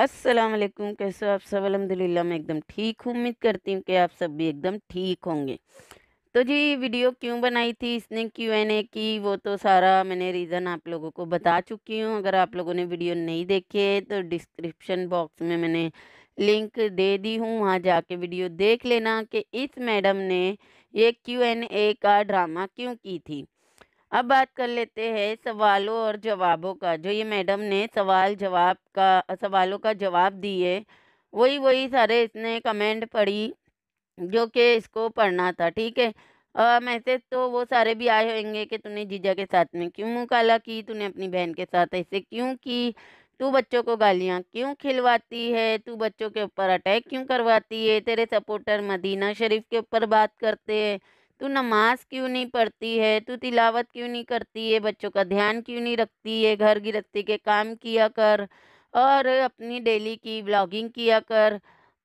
अस्सलाम वालेकुम कैसे हो आप सब अलहमदिल्ला मैं एकदम ठीक हूँ उम्मीद करती हूँ कि आप सब भी एकदम ठीक होंगे तो जी वीडियो क्यों बनाई थी इसने क्यों एन ए की वो तो सारा मैंने रीज़न आप लोगों को बता चुकी हूँ अगर आप लोगों ने वीडियो नहीं देखी है तो डिस्क्रिप्शन बॉक्स में मैंने लिंक दे दी हूँ वहाँ जाके वीडियो देख लेना कि इस मैडम ने ये क्यू एन ए का ड्रामा क्यों की थी अब बात कर लेते हैं सवालों और जवाबों का जो ये मैडम ने सवाल जवाब का सवालों का जवाब दिए वही वही सारे इसने कमेंट पढ़ी जो कि इसको पढ़ना था ठीक है मैसेज तो वो सारे भी आए होंगे कि तूने जीजा के साथ में क्यों मुँह काला की तूने अपनी बहन के साथ ऐसे क्यों की तू बच्चों को गालियाँ क्यों खिलवाती है तू बच्चों के ऊपर अटैक क्यों करवाती है तेरे सपोर्टर मदीना शरीफ के ऊपर बात करते हैं तू नमाज क्यों नहीं पढ़ती है तू तिलावत क्यों नहीं करती है बच्चों का ध्यान क्यों नहीं रखती है घर गृहस्थी के काम किया कर और अपनी डेली की ब्लॉगिंग किया कर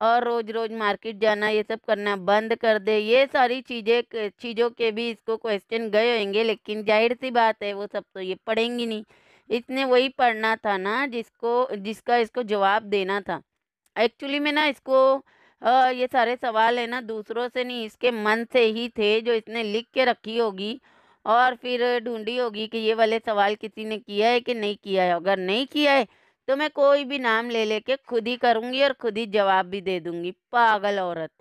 और रोज़ रोज़ मार्केट जाना ये सब करना बंद कर दे ये सारी चीज़ें चीज़ों के भी इसको क्वेश्चन गए होंगे लेकिन जाहिर सी बात है वो सब तो ये पढ़ेंगी नहीं इसने वही पढ़ना था ना जिसको जिसका इसको जवाब देना था एक्चुअली में ना इसको ये सारे सवाल है ना दूसरों से नहीं इसके मन से ही थे जो इसने लिख के रखी होगी और फिर ढूंढी होगी कि ये वाले सवाल किसी ने किया है कि नहीं किया है अगर नहीं किया है तो मैं कोई भी नाम ले लेके खुद ही करूँगी और खुद ही जवाब भी दे दूँगी पागल औरत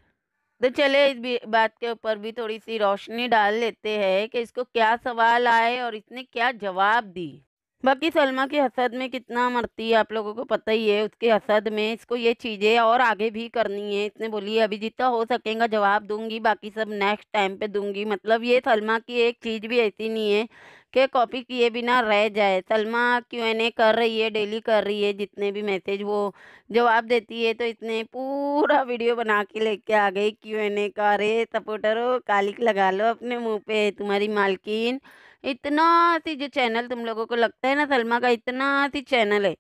तो चले इस बात के ऊपर भी थोड़ी सी रोशनी डाल लेते हैं कि इसको क्या सवाल आए और इसने क्या जवाब दी बाकी सलमा के हसद में कितना मरती है आप लोगों को पता ही है उसके हसद में इसको ये चीज़ें और आगे भी करनी है इसने बोली अभी जितना हो सकेगा जवाब दूंगी बाकी सब नेक्स्ट टाइम पे दूंगी मतलब ये सलमा की एक चीज़ भी ऐसी नहीं है कि कॉपी किए बिना रह जाए सलमा क्यों एन कर रही है डेली कर रही है जितने भी मैसेज वो जवाब देती है तो इसने पूरा वीडियो बना के लेके आ गई क्यों एन ए का अरे सपोर्टर हो लगा लो अपने मुँह पे तुम्हारी मालकिन इतना सी जो चैनल तुम लोगों को लगता है ना सलमा का इतना सी चैनल है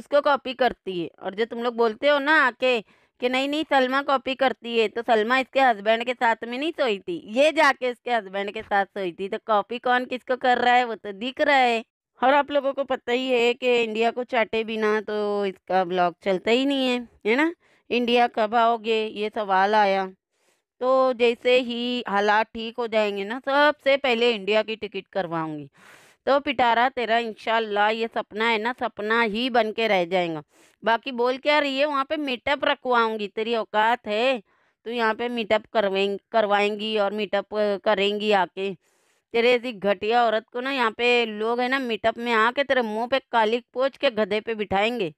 उसको कॉपी करती है और जो तुम लोग बोलते हो ना आके कि नहीं नहीं सलमा कॉपी करती है तो सलमा इसके हस्बैंड के साथ में नहीं सोई थी ये जाके इसके हस्बैंड के साथ सोई थी तो कॉपी कौन किसको कर रहा है वो तो दिख रहा है और आप लोगों को पता ही है कि इंडिया को चाटे बिना तो इसका ब्लॉग चलता ही नहीं है है ना इंडिया कब आओगे ये सवाल आया तो जैसे ही हालात ठीक हो जाएंगे ना सबसे पहले इंडिया की टिकट करवाऊंगी तो पिटारा तेरा इंशाल्लाह ये सपना है ना सपना ही बन के रह जाएगा बाकी बोल क्या रही है वहाँ पे मीटअप रखवाऊंगी तेरी औकात है तो यहाँ पे मीटअप करवें करवाएंगी और मीटअप करेंगी आके तेरे ऐसी घटिया औरत को ना यहाँ पे लोग है ना मीटअप में आके तेरे मुंह पे कालिक पोच के गधे पे बिठाएंगे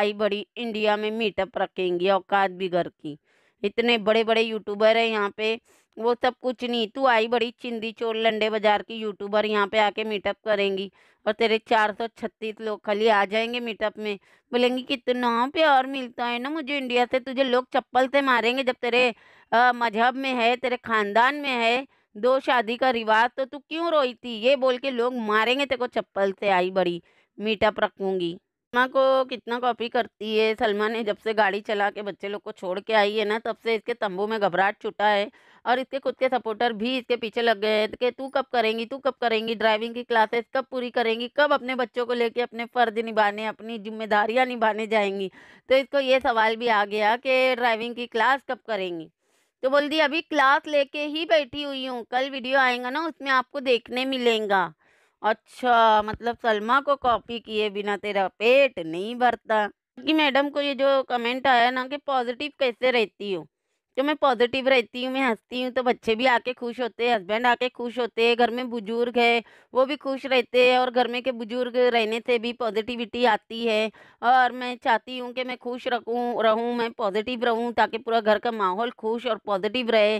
आई बड़ी इंडिया में मीटअप रखेंगी औकात भी घर की इतने बड़े बड़े यूट्यूबर हैं यहाँ पे वो सब कुछ नहीं तू आई बड़ी चिंदी चोर लंडे बाजार की यूट्यूबर यहाँ पे आके मीटअप करेंगी और तेरे चार सौ छत्तीस लोग खाली आ जाएंगे मीटअप में बोलेंगी कितना प्यार मिलता है ना मुझे इंडिया से तुझे लोग चप्पल से मारेंगे जब तेरे मजहब में है तेरे खानदान में है दो शादी का रिवाज तो तू क्यों रोई थी ये बोल के लोग मारेंगे तेरे को चप्पल से आई बड़ी मीटअप रखूँगी सलमा को कितना कॉपी करती है सलमा ने जब से गाड़ी चला के बच्चे लोग को छोड़ के आई है ना तब से इसके तंबू में घबराहट छुटा है और इसके खुद के सपोर्टर भी इसके पीछे लग गए हैं कि तू कब करेंगी तू कब करेंगी ड्राइविंग की क्लासेस कब पूरी करेंगी कब अपने बच्चों को लेके अपने फ़र्ज निभाने अपनी जिम्मेदारियाँ निभाने जाएंगी तो इसको ये सवाल भी आ गया कि ड्राइविंग की क्लास कब करेंगी तो बोल दी अभी क्लास लेके ही बैठी हुई हूँ कल वीडियो आएगा ना उसमें आपको देखने मिलेगा अच्छा मतलब सलमा को कॉपी किए बिना तेरा पेट नहीं भरता कि मैडम को ये जो कमेंट आया ना कि पॉजिटिव कैसे रहती हूँ जो मैं पॉजिटिव रहती हूँ मैं हंसती हूँ तो बच्चे भी आके खुश होते हैं हस्बैंड आके खुश होते हैं घर में बुजुर्ग है वो भी खुश रहते हैं और घर में के बुजुर्ग रहने से भी पॉजिटिविटी आती है और मैं चाहती हूँ कि मैं खुश रखूँ रहूँ मैं पॉजिटिव रहूँ ताकि पूरा घर का माहौल खुश और पॉजिटिव रहे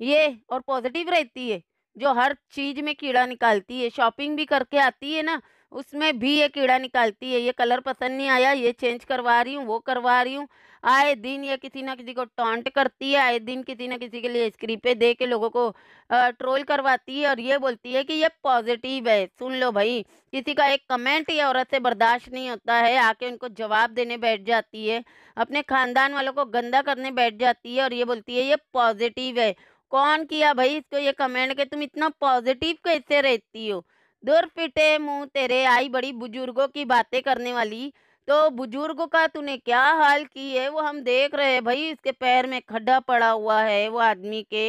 ये और पॉजिटिव रहती है जो हर चीज़ में कीड़ा निकालती है शॉपिंग भी करके आती है ना उसमें भी ये कीड़ा निकालती है ये कलर पसंद नहीं आया ये चेंज करवा रही हूँ वो करवा रही हूँ आए दिन ये किसी ना किसी को टॉन्ट करती है आए दिन किसी ना किसी के लिए स्क्रीपे दे के लोगों को ट्रोल करवाती है और ये बोलती है कि ये पॉजिटिव है सुन लो भाई किसी का एक कमेंट ये औरत से बर्दाश्त नहीं होता है आके उनको जवाब देने बैठ जाती है अपने खानदान वालों को गंदा करने बैठ जाती है और ये बोलती है ये पॉजिटिव है कौन किया भाई इसको ये कमेंट के तुम इतना पॉजिटिव कैसे रहती हो दूर फिटे मुंह तेरे आई बड़ी बुजुर्गों की बातें करने वाली तो बुजुर्ग का तूने क्या हाल की है वो हम देख रहे हैं भाई इसके पैर में खड्डा पड़ा हुआ है वो आदमी के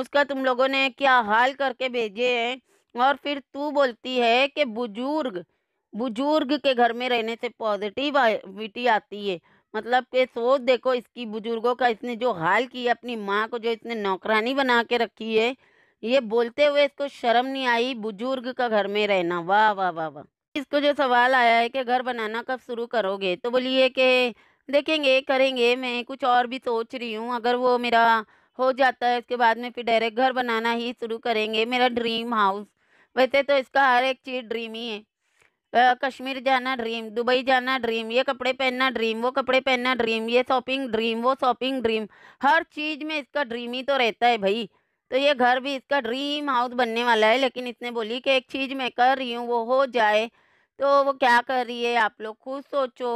उसका तुम लोगों ने क्या हाल करके भेजे है और फिर तू बोलती है कि बुजुर्ग बुजुर्ग के घर में रहने से पॉजिटिव आती है मतलब के सोच देखो इसकी बुजुर्गों का इसने जो हाल किया अपनी माँ को जो इसने नौकरानी बना के रखी है ये बोलते हुए इसको शर्म नहीं आई बुजुर्ग का घर में रहना वाह वाह वाह वाह इसको जो सवाल आया है कि घर बनाना कब शुरू करोगे तो बोलिए कि देखेंगे करेंगे मैं कुछ और भी सोच रही हूँ अगर वो मेरा हो जाता है उसके बाद में फिर डायरेक्ट घर बनाना ही शुरू करेंगे मेरा ड्रीम हाउस वैसे तो इसका हर एक चीज़ ड्रीम ही है कश्मीर जाना ड्रीम दुबई जाना ड्रीम ये कपड़े पहनना ड्रीम वो कपड़े पहनना ड्रीम ये शॉपिंग ड्रीम वो शॉपिंग ड्रीम हर चीज़ में इसका ड्रीम ही तो रहता है भाई तो ये घर भी इसका ड्रीम हाउस बनने वाला है लेकिन इसने बोली कि एक चीज़ मैं कर रही हूँ वो हो जाए तो वो क्या कर रही है आप लोग खुद सोचो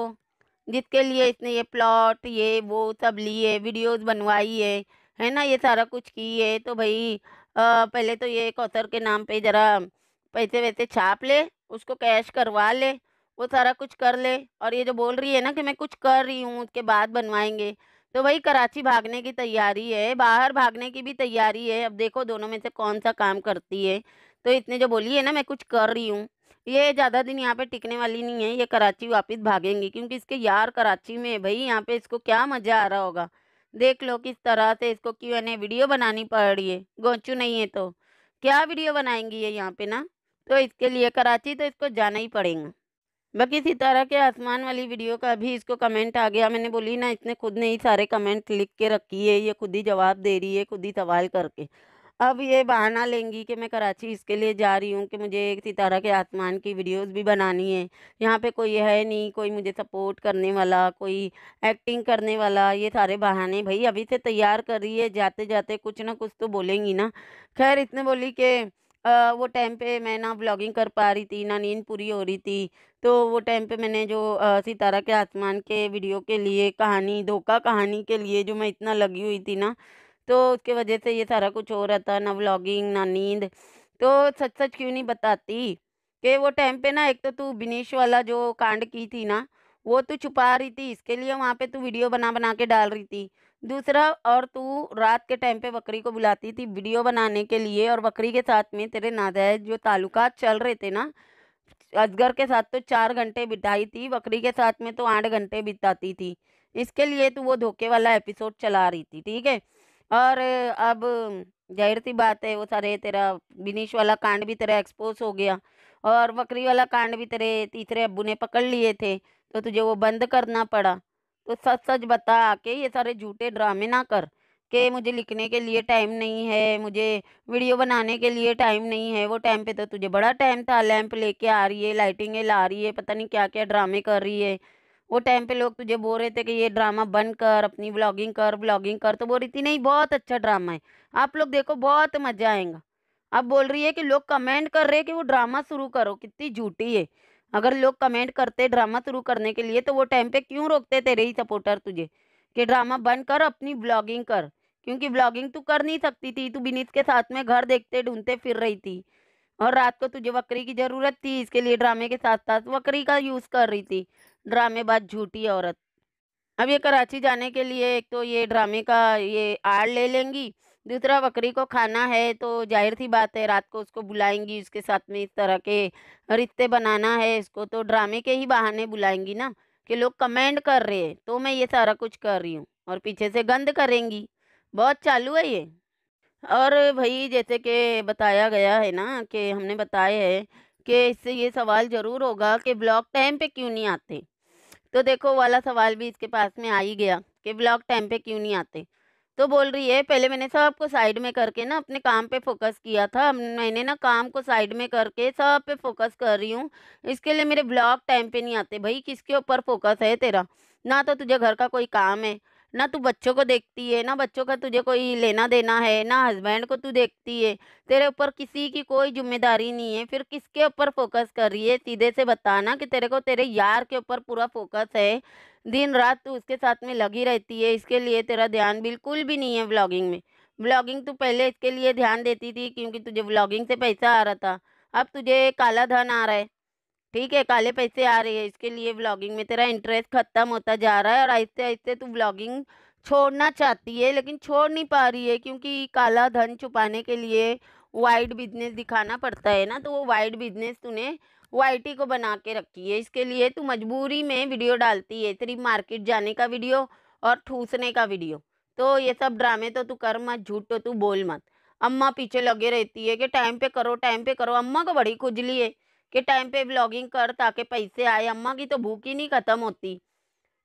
जिसके लिए इसने ये प्लॉट ये वो सब लिए वीडियोस बनवाई है है ना ये सारा कुछ की है तो भाई आ, पहले तो ये कौसर के नाम पे ज़रा पैसे वैसे छाप ले उसको कैश करवा ले वो सारा कुछ कर ले और ये जो बोल रही है ना कि मैं कुछ कर रही हूँ उसके बाद बनवाएंगे तो वही कराची भागने की तैयारी है बाहर भागने की भी तैयारी है अब देखो दोनों में से कौन सा काम करती है तो इतने जो बोली है ना मैं कुछ कर रही हूँ ये ज़्यादा दिन यहाँ पे टिकने वाली नहीं है ये कराची वापस भागेंगी क्योंकि इसके यार कराची में है भाई यहाँ पे इसको क्या मज़ा आ रहा होगा देख लो किस तरह से इसको क्यों एन वीडियो बनानी पड़ रही है गोचू नहीं है तो क्या वीडियो बनाएंगी ये यहाँ पे ना तो इसके लिए कराची तो इसको जाना ही पड़ेगा बाकी इसी तरह के आसमान वाली वीडियो का भी इसको कमेंट आ गया मैंने बोली ना इसने खुद ने ही सारे कमेंट लिख के रखी है ये खुद ही जवाब दे रही है खुद ही सवाल करके अब ये बहाना लेंगी कि मैं कराची इसके लिए जा रही हूँ कि मुझे एक सितारा के आसमान की वीडियोस भी बनानी है यहाँ पे कोई है नहीं कोई मुझे सपोर्ट करने वाला कोई एक्टिंग करने वाला ये सारे बहाने भाई अभी से तैयार कर रही है जाते जाते कुछ ना कुछ तो बोलेंगी ना खैर इसने बोली कि वो टाइम पे मैं ना व्लॉगिंग कर पा रही थी ना नींद पूरी हो रही थी तो वो टाइम पे मैंने जो सितारा के आसमान के वीडियो के लिए कहानी धोखा कहानी के लिए जो मैं इतना लगी हुई थी ना तो उसके वजह से ये सारा कुछ हो रहा था ना व्लॉगिंग ना नींद तो सच सच क्यों नहीं बताती कि वो टाइम पे ना एक तो तू बिनेश वाला जो कांड की थी ना वो तू छुपा रही थी इसके लिए वहाँ पे तू वीडियो बना बना के डाल रही थी दूसरा और तू रात के टाइम पे बकरी को बुलाती थी वीडियो बनाने के लिए और बकरी के साथ में तेरे नाजायज जो ताल्लुकात चल रहे थे ना अजगर के साथ तो चार घंटे बिताई थी बकरी के साथ में तो आठ घंटे बिताती थी इसके लिए तो वो धोखे वाला एपिसोड चला रही थी ठीक है और अब जाहिर सी बात है वो सारे तेरा बिनिश वाला कांड भी तेरा एक्सपोज हो गया और बकरी वाला कांड भी तेरे तीसरे अबू ने पकड़ लिए थे तो तुझे वो बंद करना पड़ा तो सच सच बता के ये सारे झूठे ड्रामे ना कर के मुझे लिखने के लिए टाइम नहीं है मुझे वीडियो बनाने के लिए टाइम नहीं है वो टाइम पे तो तुझे बड़ा टाइम था लैंप लेके आ रही है लाइटिंगें ला रही है पता नहीं क्या क्या ड्रामे कर रही है वो टाइम पे लोग तुझे बोल रहे थे कि ये ड्रामा बंद कर अपनी ब्लॉगिंग कर ब्लॉगिंग कर तो बोल रही थी नहीं बहुत अच्छा ड्रामा है आप लोग देखो बहुत मज़ा आएगा अब बोल रही है कि लोग कमेंट कर रहे हैं कि वो ड्रामा शुरू करो कितनी झूठी है अगर लोग कमेंट करते ड्रामा शुरू करने के लिए तो वो टाइम पे क्यों रोकते तेरे ही सपोर्टर तुझे कि ड्रामा बंद कर अपनी ब्लॉगिंग कर क्योंकि ब्लॉगिंग तू कर नहीं सकती थी तू बिनीत के साथ में घर देखते ढूंढते फिर रही थी और रात को तुझे वक्री की ज़रूरत थी इसके लिए ड्रामे के साथ साथ वक्री का यूज़ कर रही थी ड्रामे बाद झूठी औरत अब ये कराची जाने के लिए एक तो ये ड्रामे का ये आड़ ले लेंगी दूसरा बकरी को खाना है तो जाहिर सी बात है रात को उसको बुलाएंगी उसके साथ में इस तरह के रिश्ते बनाना है इसको तो ड्रामे के ही बहाने बुलाएंगी ना कि लोग कमेंट कर रहे हैं तो मैं ये सारा कुछ कर रही हूँ और पीछे से गंद करेंगी बहुत चालू है ये और भाई जैसे कि बताया गया है ना कि हमने बताया है कि इससे ये सवाल ज़रूर होगा कि ब्लॉक टाइम पे क्यों नहीं आते तो देखो वाला सवाल भी इसके पास में आ ही गया कि ब्लॉक टाइम पे क्यों नहीं आते तो बोल रही है पहले मैंने सब को साइड में करके ना अपने काम पे फोकस किया था मैंने ना काम को साइड में करके सब पे फोकस कर रही हूँ इसके लिए मेरे ब्लॉग टाइम पे नहीं आते भाई किसके ऊपर फोकस है तेरा ना तो तुझे घर का कोई काम है ना तू बच्चों को देखती है ना बच्चों का तुझे कोई लेना देना है ना हस्बैंड को तू देखती है तेरे ऊपर किसी की कोई जिम्मेदारी नहीं है फिर किसके ऊपर फोकस कर रही है सीधे से बताना कि तेरे को तेरे यार के ऊपर पूरा फोकस है दिन रात तू उसके साथ में लगी रहती है इसके लिए तेरा ध्यान बिल्कुल भी नहीं है ब्लॉगिंग में ब्लॉगिंग तू पहले इसके लिए ध्यान देती थी क्योंकि तुझे ब्लॉगिंग से पैसा आ रहा था अब तुझे काला धन आ रहा है ठीक है काले पैसे आ रहे हैं इसके लिए ब्लॉगिंग में तेरा इंटरेस्ट ख़त्म होता जा रहा है और आहिस्ते आहिस्ते तू ब्लॉगिंग छोड़ना चाहती है लेकिन छोड़ नहीं पा रही है क्योंकि काला धन छुपाने के लिए वाइड बिजनेस दिखाना पड़ता है ना तो वो वाइड बिजनेस तूने वाइटी को बना के रखी है इसके लिए तू मजबूरी में वीडियो डालती है तेरी मार्केट जाने का वीडियो और ठूसने का वीडियो तो ये सब ड्रामे तो तू कर मत झूठ तो तू बोल मत अम्मा पीछे लगे रहती है कि टाइम पे करो टाइम पे करो अम्मा को बड़ी खुजली है के टाइम पे ब्लॉगिंग कर ताकि पैसे आए अम्मा की तो भूख ही नहीं ख़त्म होती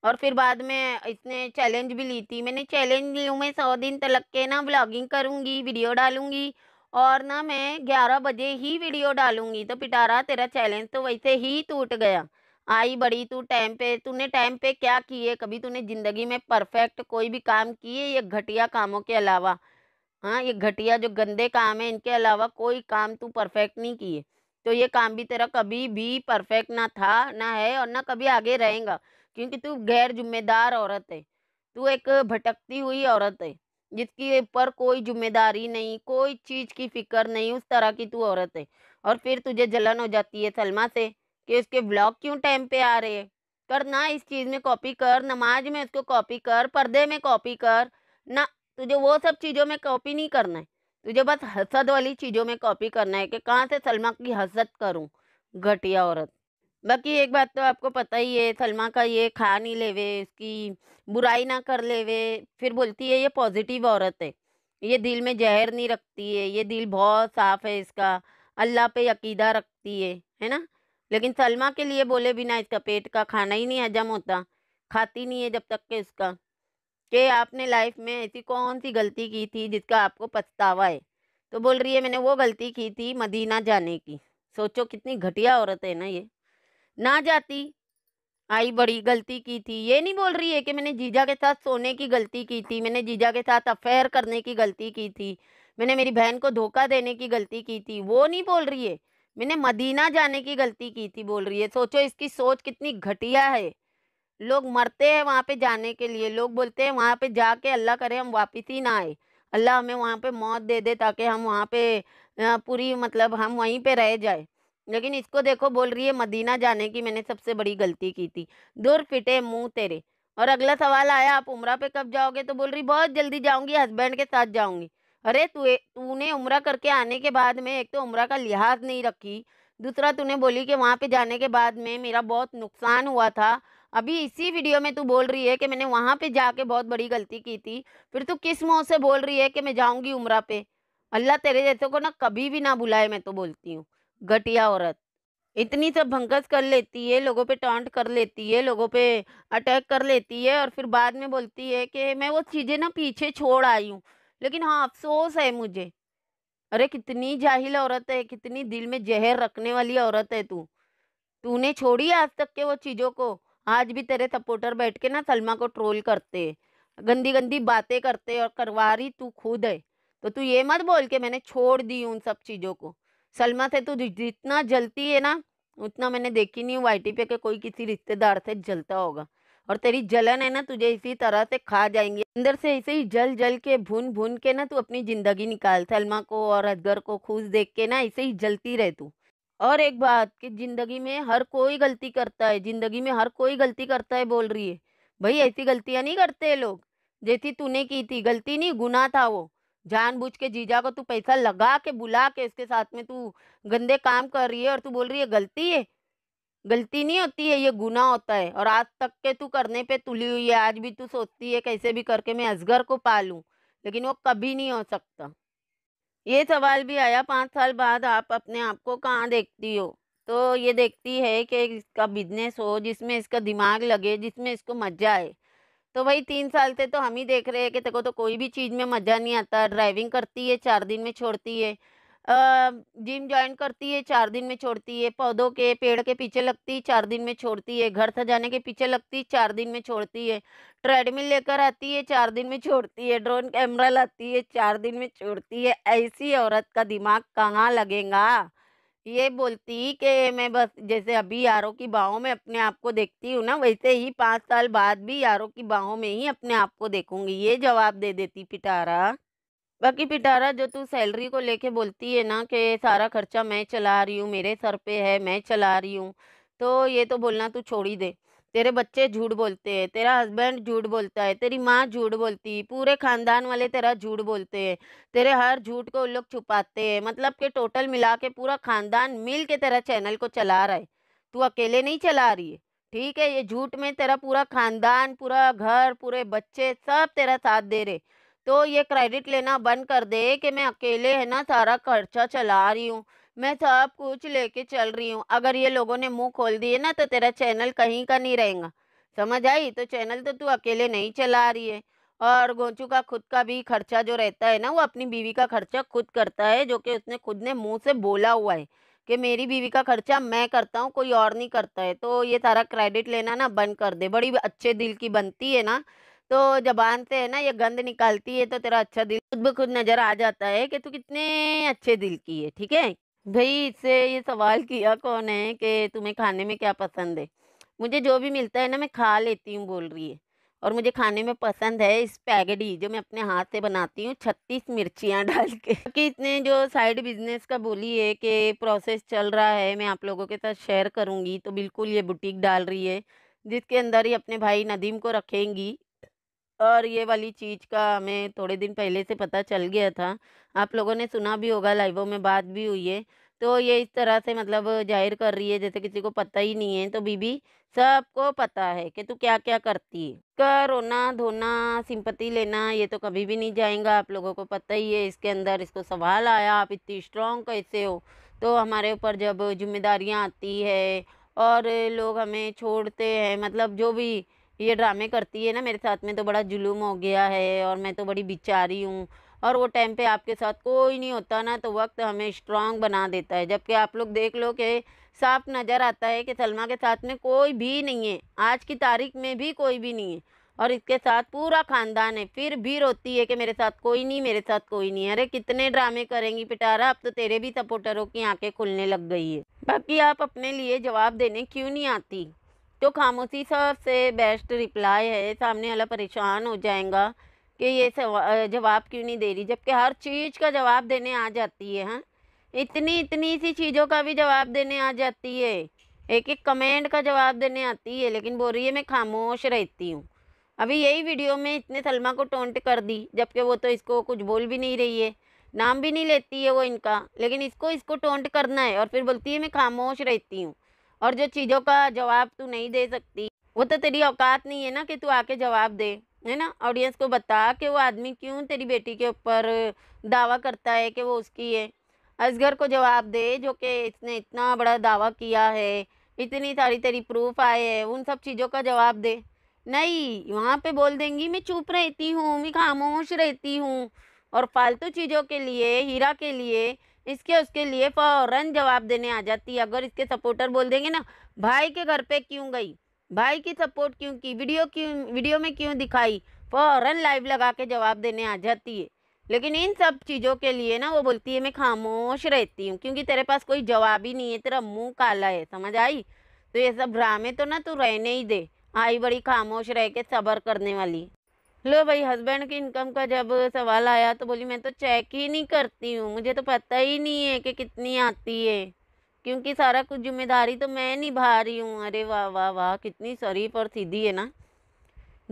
और फिर बाद में इसने चैलेंज भी ली थी मैंने चैलेंज ली मैं सौ दिन तलक के ना ब्लॉगिंग करूँगी वीडियो डालूँगी और ना मैं ग्यारह बजे ही वीडियो डालूँगी तो पिटारा तेरा चैलेंज तो वैसे ही टूट गया आई बड़ी तू टाइम पे तूने टाइम पे क्या किए कभी तूने ज़िंदगी में परफेक्ट कोई भी काम किए ये घटिया कामों के अलावा हाँ ये घटिया जो गंदे काम है इनके अलावा कोई काम तू परफेक्ट नहीं किए तो ये काम भी तेरा कभी भी परफेक्ट ना था ना है और ना कभी आगे रहेगा क्योंकि तू गैर जिम्मेदार औरत है तू एक भटकती हुई औरत है जिसकी ऊपर कोई जिम्मेदारी नहीं कोई चीज़ की फिक्र नहीं उस तरह की तू औरत है और फिर तुझे जलन हो जाती है सलमा से कि उसके ब्लॉग क्यों टाइम पे आ रहे हैं कर ना इस चीज़ में कॉपी कर नमाज में उसको कॉपी कर पर्दे में कॉपी कर ना तुझे वो सब चीज़ों में कॉपी नहीं करना है तुझे बस हसद वाली चीज़ों में कॉपी करना है कि कहाँ से सलमा की हसद करूँ घटिया औरत बाकी एक बात तो आपको पता ही है सलमा का ये खा नहीं लेवे उसकी बुराई ना कर लेवे फिर बोलती है ये पॉजिटिव औरत है ये दिल में जहर नहीं रखती है ये दिल बहुत साफ़ है इसका अल्लाह पे अकीदा रखती है है ना लेकिन सलमा के लिए बोले बिना इसका पेट का खाना ही नहीं हजम होता खाती नहीं है जब तक के इसका कि आपने लाइफ में ऐसी कौन सी गलती की थी जिसका आपको पछतावा है तो बोल रही है मैंने वो गलती की थी मदीना जाने की सोचो कितनी घटिया औरत है ना ये ना जाती आई बड़ी गलती की थी ये नहीं बोल रही है कि मैंने जीजा के साथ सोने की गलती की थी मैंने जीजा के साथ अफेयर करने की गलती की थी मैंने मेरी बहन को धोखा देने की गलती की थी वो नहीं बोल रही है मैंने मदीना जाने की गलती की थी बोल रही है सोचो इसकी सोच कितनी घटिया है लोग मरते हैं वहाँ पे जाने के लिए लोग बोलते हैं वहाँ पे जाके अल्लाह करे हम वापस ही ना आए अल्लाह हमें वहाँ पे मौत दे दे ताकि हम वहाँ पे पूरी मतलब हम वहीं पे रह जाए लेकिन इसको देखो बोल रही है मदीना जाने की मैंने सबसे बड़ी गलती की थी दूर फिटे मुँह तेरे और अगला सवाल आया आप उम्र पे कब जाओगे तो बोल रही बहुत जल्दी जाऊँगी हस्बैंड के साथ जाऊँगी अरे तू तूने उम्र करके आने के बाद में एक तो उम्र का लिहाज नहीं रखी दूसरा तूने बोली कि वहाँ पे जाने के बाद में मेरा बहुत नुकसान हुआ था अभी इसी वीडियो में तू बोल रही है कि मैंने वहाँ पे जाके बहुत बड़ी गलती की थी फिर तू किस मुँह से बोल रही है कि मैं जाऊँगी उमरा पे अल्लाह तेरे जैसे को ना कभी भी ना बुलाए मैं तो बोलती हूँ घटिया औरत इतनी सब भंकस कर लेती है लोगों पे टॉन्ट कर लेती है लोगों पे अटैक कर लेती है और फिर बाद में बोलती है कि मैं वो चीज़ें ना पीछे छोड़ आई हूँ लेकिन हाँ अफसोस है मुझे अरे कितनी जाहिल औरत है कितनी दिल में जहर रखने वाली औरत है तू तूने छोड़ी आज तक के वो चीज़ों को आज भी तेरे सपोर्टर बैठ के ना सलमा को ट्रोल करते गंदी गंदी बातें करते और करवा रही तू खुद है तो तू ये मत बोल के मैंने छोड़ दी उन सब चीज़ों को सलमा से तू जितना जलती है ना उतना मैंने देखी नहीं वाई टी पे के कोई किसी रिश्तेदार से जलता होगा और तेरी जलन है ना तुझे इसी तरह से खा जाएंगे अंदर से ऐसे ही जल जल के भून भून के ना तू अपनी ज़िंदगी निकाल सलमा को और अजगर को खुश देख के ना ऐसे ही जलती रह तू और एक बात कि ज़िंदगी में हर कोई गलती करता है ज़िंदगी में हर कोई गलती करता है बोल रही है भाई ऐसी गलतियाँ नहीं करते लोग जैसी तूने की थी गलती नहीं गुना था वो जानबूझ के जीजा को तू पैसा लगा के बुला के उसके साथ में तू गंदे काम कर रही है और तू बोल रही है गलती है गलती नहीं होती है ये गुना होता है और आज तक के तू करने पे तुली हुई है आज भी तू सोचती है कैसे भी करके मैं असगर को पालूं लेकिन वो कभी नहीं हो सकता ये सवाल भी आया पाँच साल बाद आप अपने आप को कहाँ देखती हो तो ये देखती है कि इसका बिजनेस हो जिसमें इसका दिमाग लगे जिसमें इसको मज़ा आए तो भाई तीन साल से तो हम ही देख रहे हैं कि तेको तो कोई भी चीज़ में मज़ा नहीं आता ड्राइविंग करती है चार दिन में छोड़ती है जिम ज्वाइन करती है चार दिन में छोड़ती है पौधों के पेड़ के पीछे लगती है चार दिन में छोड़ती है घर सजाने के पीछे लगती है चार दिन में छोड़ती है ट्रेडमिल लेकर आती है चार दिन में छोड़ती है ड्रोन कैमरा लाती है चार दिन में छोड़ती है ऐसी औरत का दिमाग कहाँ लगेगा ये बोलती कि मैं बस जैसे अभी यारों की बाहों में अपने आप को देखती हूँ ना वैसे ही पाँच साल बाद भी यारों की बाहों में ही अपने आप को देखूंगी ये जवाब दे देती पिटारा बाकी पिटारा जो तू सैलरी को लेके बोलती है ना कि सारा खर्चा मैं चला रही हूँ मेरे सर पे है मैं चला रही हूँ तो ये तो बोलना तू छोड़ ही दे तेरे बच्चे झूठ बोलते हैं तेरा हस्बैंड झूठ बोलता है तेरी माँ झूठ बोलती है पूरे खानदान वाले तेरा झूठ बोलते हैं तेरे हर झूठ को उन लोग छुपाते हैं मतलब कि टोटल मिला के पूरा खानदान मिल के तेरा चैनल को चला रहा है तू अकेले नहीं चला रही है ठीक है ये झूठ में तेरा पूरा खानदान पूरा घर पूरे बच्चे सब तेरा साथ दे रहे तो ये क्रेडिट लेना बंद कर दे कि मैं अकेले है ना सारा खर्चा चला रही हूँ मैं सब कुछ लेके चल रही हूँ अगर ये लोगों ने मुंह खोल दिए ना तो तेरा चैनल कहीं का नहीं रहेगा समझ आई तो चैनल तो तू अकेले नहीं चला रही है और गोचू का खुद का भी खर्चा जो रहता है ना वो अपनी बीवी का खर्चा खुद करता है जो कि उसने खुद ने मुँह से बोला हुआ है कि मेरी बीवी का खर्चा मैं करता हूँ कोई और नहीं करता है तो ये सारा क्रेडिट लेना ना बंद कर दे बड़ी अच्छे दिल की बनती है ना तो जबान से है ना ये गंद निकालती है तो तेरा अच्छा दिल खुद ब खुद नज़र आ जाता है कि तू कितने अच्छे दिल की है ठीक है भाई इससे ये सवाल किया कौन है कि तुम्हें खाने में क्या पसंद है मुझे जो भी मिलता है ना मैं खा लेती हूँ बोल रही है और मुझे खाने में पसंद है इस पैगडी जो मैं अपने हाथ से बनाती हूँ छत्तीस मिर्चियाँ डाल के कि इसने जो साइड बिजनेस का बोली है कि प्रोसेस चल रहा है मैं आप लोगों के साथ शेयर करूँगी तो बिल्कुल ये बुटीक डाल रही है जिसके अंदर ही अपने भाई नदीम को रखेंगी और ये वाली चीज़ का हमें थोड़े दिन पहले से पता चल गया था आप लोगों ने सुना भी होगा लाइवों में बात भी हुई है तो ये इस तरह से मतलब जाहिर कर रही है जैसे किसी को पता ही नहीं है तो बीबी सबको पता है कि तू क्या क्या करती है का रोना धोना सिंपत्ति लेना ये तो कभी भी नहीं जाएगा आप लोगों को पता ही है इसके अंदर इसको सवाल आया आप इतनी स्ट्रांग कैसे हो तो हमारे ऊपर जब जिम्मेदारियाँ आती है और लोग हमें छोड़ते हैं मतलब जो भी ये ड्रामे करती है ना मेरे साथ में तो बड़ा जुलूम हो गया है और मैं तो बड़ी बिचारी हूँ और वो टाइम पे आपके साथ कोई नहीं होता ना तो वक्त हमें स्ट्रांग बना देता है जबकि आप लोग देख लो कि साफ नज़र आता है कि सलमा के साथ में कोई भी नहीं है आज की तारीख में भी कोई भी नहीं है और इसके साथ पूरा ख़ानदान है फिर भी रोती है कि मेरे साथ कोई नहीं मेरे साथ कोई नहीं अरे कितने ड्रामे करेंगी पिटारा अब तो तेरे भी सपोर्टरों की आँखें खुलने लग गई है बाकी आप अपने लिए जवाब देने क्यों नहीं आती तो खामोशी सबसे बेस्ट रिप्लाई है सामने वाला परेशान हो जाएगा कि ये जवाब क्यों नहीं दे रही जबकि हर चीज़ का जवाब देने आ जाती है हाँ इतनी इतनी सी चीज़ों का भी जवाब देने आ जाती है एक एक कमेंट का जवाब देने आती है लेकिन बोल रही है मैं खामोश रहती हूँ अभी यही वीडियो में इतने सलमा को टोंट कर दी जबकि वो तो इसको कुछ बोल भी नहीं रही है नाम भी नहीं लेती है वो इनका लेकिन इसको इसको टोंट करना है और फिर बोलती है मैं खामोश रहती हूँ और जो चीज़ों का जवाब तू नहीं दे सकती वो तो तेरी औकात नहीं है ना कि तू आके जवाब दे है ना ऑडियंस को बता कि वो आदमी क्यों तेरी बेटी के ऊपर दावा करता है कि वो उसकी है असगर को जवाब दे जो कि इसने इतना बड़ा दावा किया है इतनी सारी तेरी प्रूफ आए है उन सब चीज़ों का जवाब दे नहीं वहाँ पे बोल देंगी मैं चुप रहती हूँ मैं खामोश रहती हूँ और फालतू चीज़ों के लिए हीरा के लिए इसके उसके लिए फ़ौरन जवाब देने आ जाती है अगर इसके सपोर्टर बोल देंगे ना भाई के घर पे क्यों गई भाई की सपोर्ट क्यों की वीडियो क्यों वीडियो में क्यों दिखाई फ़ौरन लाइव लगा के जवाब देने आ जाती है लेकिन इन सब चीज़ों के लिए ना वो बोलती है मैं खामोश रहती हूँ क्योंकि तेरे पास कोई जवाब ही नहीं है तेरा मुँह काला है समझ आई तो ये सब ड्रामे तो ना तू रहने ही दे आई बड़ी खामोश रह के सबर करने वाली लो भाई हस्बैंड की इनकम का जब सवाल आया तो बोली मैं तो चेक ही नहीं करती हूँ मुझे तो पता ही नहीं है कि कितनी आती है क्योंकि सारा कुछ जिम्मेदारी तो मैं निभा रही हूँ अरे वाह वाह वाह कितनी शरीफ और सीधी है ना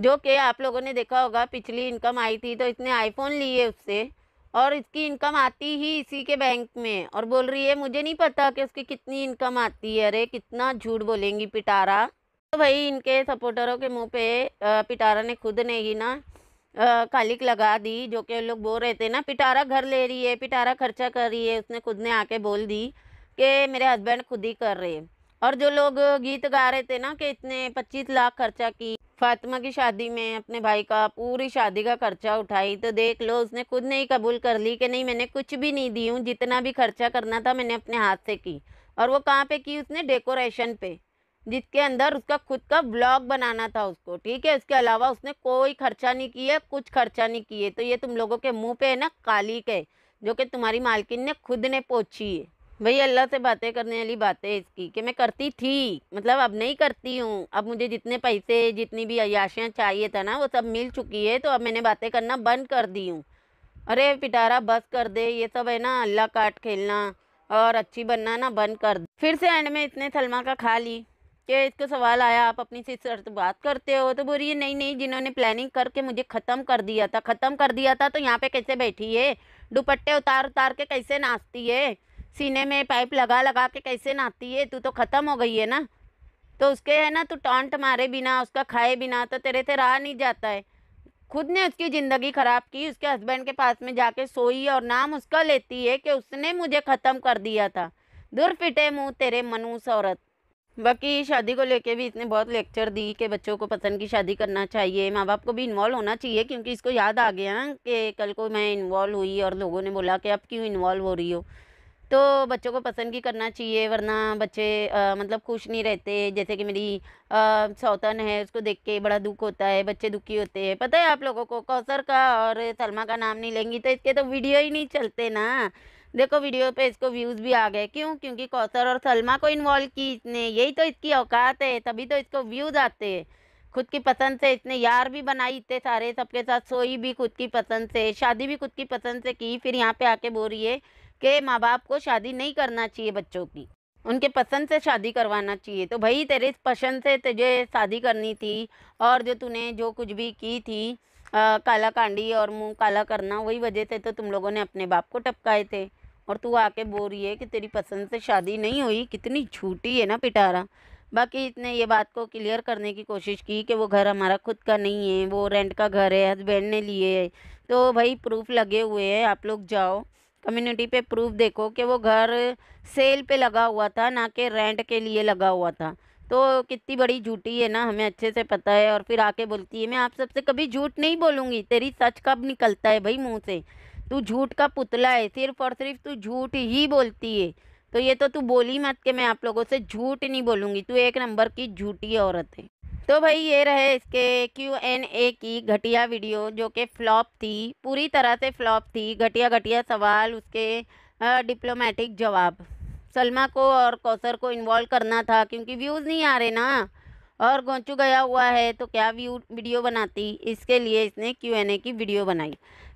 जो कि आप लोगों ने देखा होगा पिछली इनकम आई थी तो इसने आईफोन लिए उससे और इसकी इनकम आती ही इसी के बैंक में और बोल रही है मुझे नहीं पता कि उसकी कितनी इनकम आती है अरे कितना झूठ बोलेंगी पिटारा तो भाई इनके सपोर्टरों के मुंह पे पिटारा ने खुद ने ही ना कालिक लगा दी जो कि लोग बोल रहे थे ना पिटारा घर ले रही है पिटारा खर्चा कर रही है उसने खुद ने आके बोल दी कि मेरे हस्बैंड खुद ही कर रहे हैं और जो लोग गीत गा रहे थे ना कि इतने पच्चीस लाख खर्चा की फातिमा की शादी में अपने भाई का पूरी शादी का खर्चा उठाई तो देख लो उसने खुद ने ही कबूल कर ली कि नहीं मैंने कुछ भी नहीं दी हूँ जितना भी खर्चा करना था मैंने अपने हाथ से की और वो कहाँ पे की उसने डेकोरेशन पे जिसके अंदर उसका खुद का ब्लॉग बनाना था उसको ठीक है उसके अलावा उसने कोई खर्चा नहीं किया कुछ खर्चा नहीं किए तो ये तुम लोगों के मुंह पे है ना काली के जो कि तुम्हारी मालकिन ने खुद ने पोछी है भाई अल्लाह से बातें करने वाली बातें इसकी कि मैं करती थी मतलब अब नहीं करती हूँ अब मुझे जितने पैसे जितनी भी अयाशियाँ चाहिए था ना वो सब मिल चुकी है तो अब मैंने बातें करना बंद कर दी हूँ अरे पिटारा बस कर दे ये सब है ना अल्लाह काट खेलना और अच्छी बनना ना बंद कर दे फिर से एंड में इतने सलमा का खा ली कि इसको सवाल आया आप अपनी सिस्टर से बात करते हो तो बोल रही है नहीं नहीं जिन्होंने प्लानिंग करके मुझे ख़त्म कर दिया था ख़त्म कर दिया था तो यहाँ पे कैसे बैठी है दुपट्टे उतार उतार के कैसे नाचती है सीने में पाइप लगा लगा के कैसे नाचती है तू तो ख़त्म हो गई है ना तो उसके है ना तू टॉन्ट मारे बिना उसका खाए बिना तो तेरे से रहा नहीं जाता है खुद ने उसकी ज़िंदगी ख़राब की उसके हस्बैंड के पास में जाके सोई और नाम उसका लेती है कि उसने मुझे ख़त्म कर दिया था दुर फिटे मुँह तेरे मनुष औरत बाकी शादी को लेके भी इसने बहुत लेक्चर दी कि बच्चों को पसंद की शादी करना चाहिए माँ बाप को भी इन्वॉल्व होना चाहिए क्योंकि इसको याद आ गया ना कि कल को मैं इन्वॉल्व हुई और लोगों ने बोला कि आप क्यों इन्वॉल्व हो रही हो तो बच्चों को पसंद की करना चाहिए वरना बच्चे आ, मतलब खुश नहीं रहते जैसे कि मेरी सौतन है उसको देख के बड़ा दुख होता है बच्चे दुखी होते हैं पता है आप लोगों को कौसर का और सलमा का नाम नहीं लेंगी तो इसके तो वीडियो ही नहीं चलते ना देखो वीडियो पे इसको व्यूज़ भी आ गए क्यों क्योंकि कौसर और सलमा को इन्वॉल्व की इसने यही तो इसकी औकात है तभी तो इसको व्यूज़ आते हैं खुद की पसंद से इसने यार भी बनाई इतने सारे सबके साथ सोई भी खुद की पसंद से शादी भी खुद की पसंद से की फिर यहाँ पे आके बोल रही है कि माँ बाप को शादी नहीं करना चाहिए बच्चों की उनके पसंद से शादी करवाना चाहिए तो भाई तेरे पसंद से तुझे शादी करनी थी और जो तूने जो कुछ भी की थी आ, काला कांडी और मुंह काला करना वही वजह से तो तुम लोगों ने अपने बाप को टपकाए थे और तू आके बोल रही है कि तेरी पसंद से शादी नहीं हुई कितनी झूठी है ना पिटारा बाकी इसने ये बात को क्लियर करने की कोशिश की कि वो घर हमारा खुद का नहीं है वो रेंट का घर है हस्बैंड ने लिए है तो भाई प्रूफ लगे हुए हैं आप लोग जाओ कम्युनिटी पे प्रूफ देखो कि वो घर सेल पे लगा हुआ था ना कि रेंट के लिए लगा हुआ था तो कितनी बड़ी झूठी है ना हमें अच्छे से पता है और फिर आके बोलती है मैं आप सबसे कभी झूठ नहीं बोलूँगी तेरी सच कब निकलता है भाई मुँह से तू झूठ का पुतला है सिर्फ और सिर्फ तू झूठ ही बोलती है तो ये तो तू बोली मत के मैं आप लोगों से झूठ नहीं बोलूँगी तू एक नंबर की झूठी औरत है तो भाई ये रहे इसके क्यू एन ए की घटिया वीडियो जो कि फ्लॉप थी पूरी तरह से फ्लॉप थी घटिया घटिया सवाल उसके डिप्लोमेटिक जवाब सलमा को और कौसर को इन्वॉल्व करना था क्योंकि व्यूज़ नहीं आ रहे ना और गोंचू गया हुआ है तो क्या व्यू वीडियो बनाती इसके लिए इसने क्यू एन ए की वीडियो बनाई